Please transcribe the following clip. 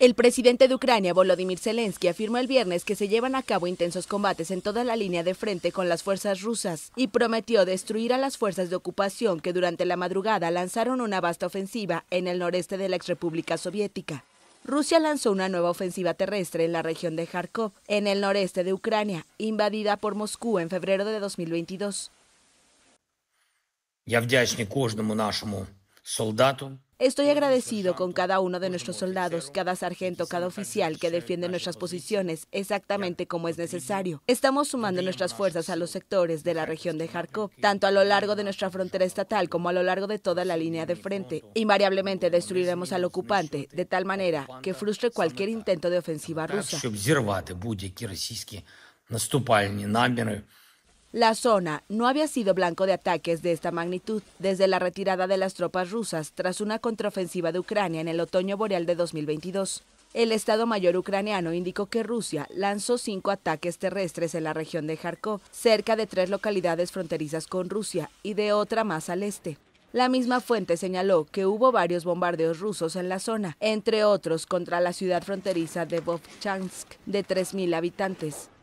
El presidente de Ucrania, Volodymyr Zelensky, afirmó el viernes que se llevan a cabo intensos combates en toda la línea de frente con las fuerzas rusas y prometió destruir a las fuerzas de ocupación que durante la madrugada lanzaron una vasta ofensiva en el noreste de la exrepública soviética. Rusia lanzó una nueva ofensiva terrestre en la región de Kharkov, en el noreste de Ucrania, invadida por Moscú en febrero de 2022. Estoy agradecido con cada uno de nuestros soldados, cada sargento, cada oficial que defiende nuestras posiciones exactamente como es necesario. Estamos sumando nuestras fuerzas a los sectores de la región de Kharkov, tanto a lo largo de nuestra frontera estatal como a lo largo de toda la línea de frente. Invariablemente destruiremos al ocupante de tal manera que frustre cualquier intento de ofensiva rusa. La zona no había sido blanco de ataques de esta magnitud desde la retirada de las tropas rusas tras una contraofensiva de Ucrania en el otoño boreal de 2022. El Estado Mayor ucraniano indicó que Rusia lanzó cinco ataques terrestres en la región de Kharkov, cerca de tres localidades fronterizas con Rusia y de otra más al este. La misma fuente señaló que hubo varios bombardeos rusos en la zona, entre otros contra la ciudad fronteriza de Vovchansk, de 3.000 habitantes.